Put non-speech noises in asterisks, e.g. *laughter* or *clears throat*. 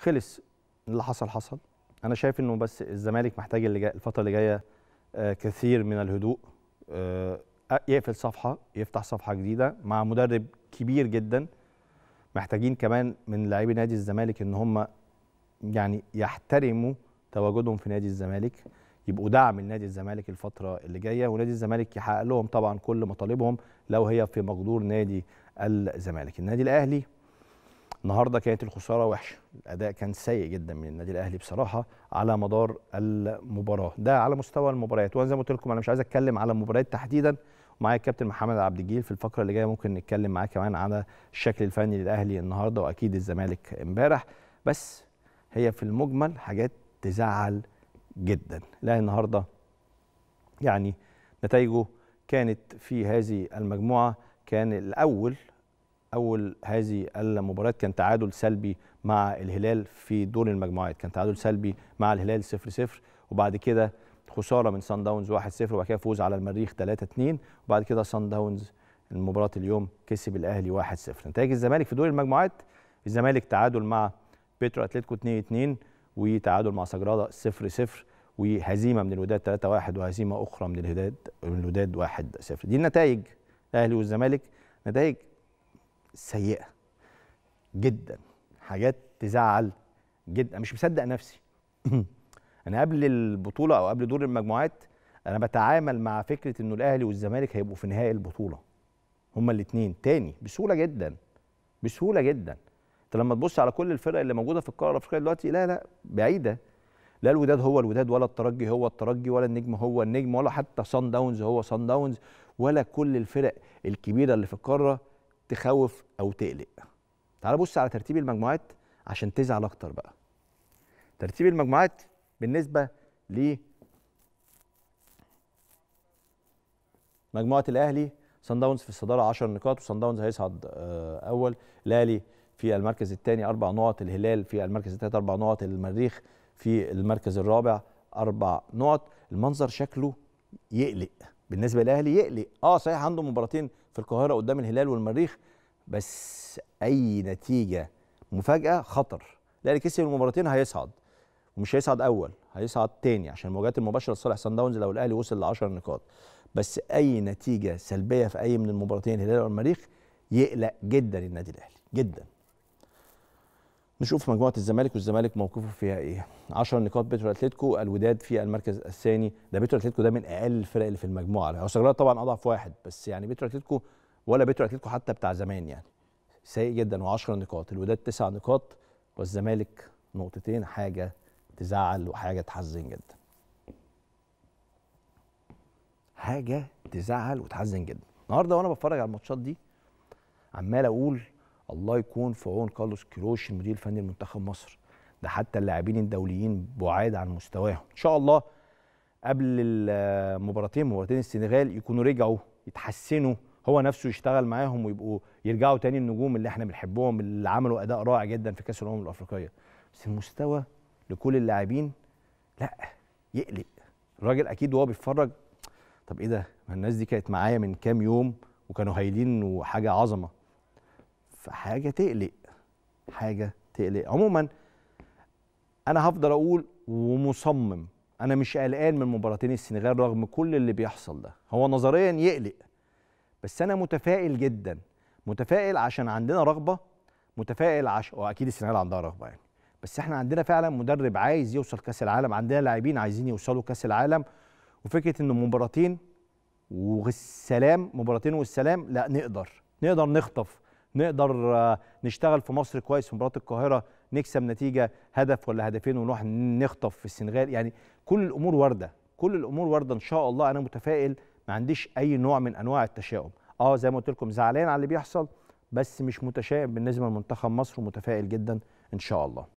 خلص اللي حصل حصل انا شايف انه بس الزمالك محتاج اللي جاي الفتره اللي جايه آه، كثير من الهدوء آه، يقفل صفحه يفتح صفحه جديده مع مدرب كبير جدا محتاجين كمان من لاعبي نادي الزمالك ان هم يعني يحترموا تواجدهم في نادي الزمالك يبقوا دعم لنادي الزمالك الفتره اللي جايه ونادي الزمالك يحقق لهم طبعا كل مطالبهم لو هي في مقدور نادي الزمالك النادي الاهلي النهارده كانت الخساره وحشه الاداء كان سيء جدا من النادي الاهلي بصراحه على مدار المباراه ده على مستوى المباريات وانا زي ما قلت لكم انا مش عايز اتكلم على المباريات تحديدا معايا الكابتن محمد عبد الجليل في الفقره اللي جايه ممكن نتكلم معاه كمان على الشكل الفني للاهلي النهارده واكيد الزمالك امبارح بس هي في المجمل حاجات تزعل جدا لا النهارده يعني نتائجه كانت في هذه المجموعه كان الاول اول هذه المباريات كان تعادل سلبي مع الهلال في دور المجموعات كان تعادل سلبي مع الهلال 0 0 وبعد كده خساره من سان داونز 1 0 وبعد كده فوز على المريخ 3 2 وبعد كده سان داونز المباراه اليوم كسب الاهلي 1 0 نتائج الزمالك في دور المجموعات الزمالك تعادل مع بيترو اتلتيكو 2 2 وتعادل مع سجرادا 0 0 وهزيمه من الوداد 3 1 وهزيمه اخرى من الوداد من الوداد 1 0 دي النتائج الاهلي والزمالك نتائج سيئه جدا حاجات تزعل جدا مش مصدق نفسي *clears throat* انا قبل البطوله او قبل دور المجموعات انا بتعامل مع فكره انه الاهلي والزمالك هيبقوا في نهائي البطوله هما الاثنين تاني بسهوله جدا بسهوله جدا انت لما تبص على كل الفرق اللي موجوده في القاره الافريقيه دلوقتي لا لا بعيده لا الوداد هو الوداد ولا الترجي هو الترجي ولا النجم هو النجم ولا حتى صن داونز هو صن داونز ولا كل الفرق الكبيره اللي في القاره تخوف او تقلق تعال بص على ترتيب المجموعات عشان تزعل اكتر بقى ترتيب المجموعات بالنسبه ل مجموعه الاهلي سان داونز في الصداره 10 نقاط وسان داونز هيصعد آه، اول الاهلي في المركز الثاني اربع نقط الهلال في المركز الثالث اربع نقط المريخ في المركز الرابع اربع نقط المنظر شكله يقلق بالنسبه للاهلي يقلق اه صحيح عنده مباراتين في القاهره قدام الهلال والمريخ بس اي نتيجه مفاجاه خطر الاهلي كسب المباراتين هيصعد ومش هيصعد اول هيصعد تاني عشان المواجهات المباشره لصالح سان داونز لو الاهلي وصل ل 10 نقاط بس اي نتيجه سلبيه في اي من المباراتين الهلال والمريخ يقلق جدا النادي الاهلي جدا نشوف مجموعه الزمالك والزمالك موقفه فيها ايه 10 نقاط بيترو اتلتيكو الوداد في المركز الثاني ده بيترو اتلتيكو ده من اقل الفرق اللي في المجموعه هو سجلات طبعا اضعف واحد بس يعني بيترو اتلتيكو ولا بيترو اتلتيكو حتى بتاع زمان يعني سيء جدا و10 نقاط الوداد 9 نقاط والزمالك نقطتين حاجه تزعل وحاجه تحزن جدا حاجه تزعل وتحزن جدا النهارده وانا بتفرج على الماتشات دي عمال اقول الله يكون في عون كارلوس كروش المدير الفني لمنتخب مصر ده حتى اللاعبين الدوليين بعاد عن مستواهم ان شاء الله قبل المباراتين مباراتين السنغال يكونوا رجعوا يتحسنوا هو نفسه يشتغل معاهم ويبقوا يرجعوا تاني النجوم اللي احنا بنحبهم اللي عملوا اداء رائع جدا في كاس الامم الافريقيه بس المستوى لكل اللاعبين لا يقلق الراجل اكيد وهو بيتفرج طب ايه ده ما الناس دي كانت معايا من كام يوم وكانوا هايلين وحاجه عظمه فحاجه تقلق حاجه تقلق عموما انا هفضل اقول ومصمم انا مش قلقان من مباراتين السنغال رغم كل اللي بيحصل ده هو نظريا يقلق بس انا متفائل جدا متفائل عشان عندنا رغبه متفائل عشان واكيد السنغال عندها رغبه يعني بس احنا عندنا فعلا مدرب عايز يوصل كاس العالم عندنا لاعبين عايزين يوصلوا كاس العالم وفكره ان مباراتين والسلام مباراتين والسلام لا نقدر نقدر نخطف نقدر آه، نشتغل في مصر كويس في مباراه القاهره نكسب نتيجه هدف ولا هدفين ونروح نخطف في السنغال يعني كل الامور وارده كل الامور وارده ان شاء الله انا متفائل ما عنديش اي نوع من انواع التشاؤم اه زي ما قلت لكم زعلان على اللي بيحصل بس مش متشائم بالنسبه لمنتخب مصر ومتفائل جدا ان شاء الله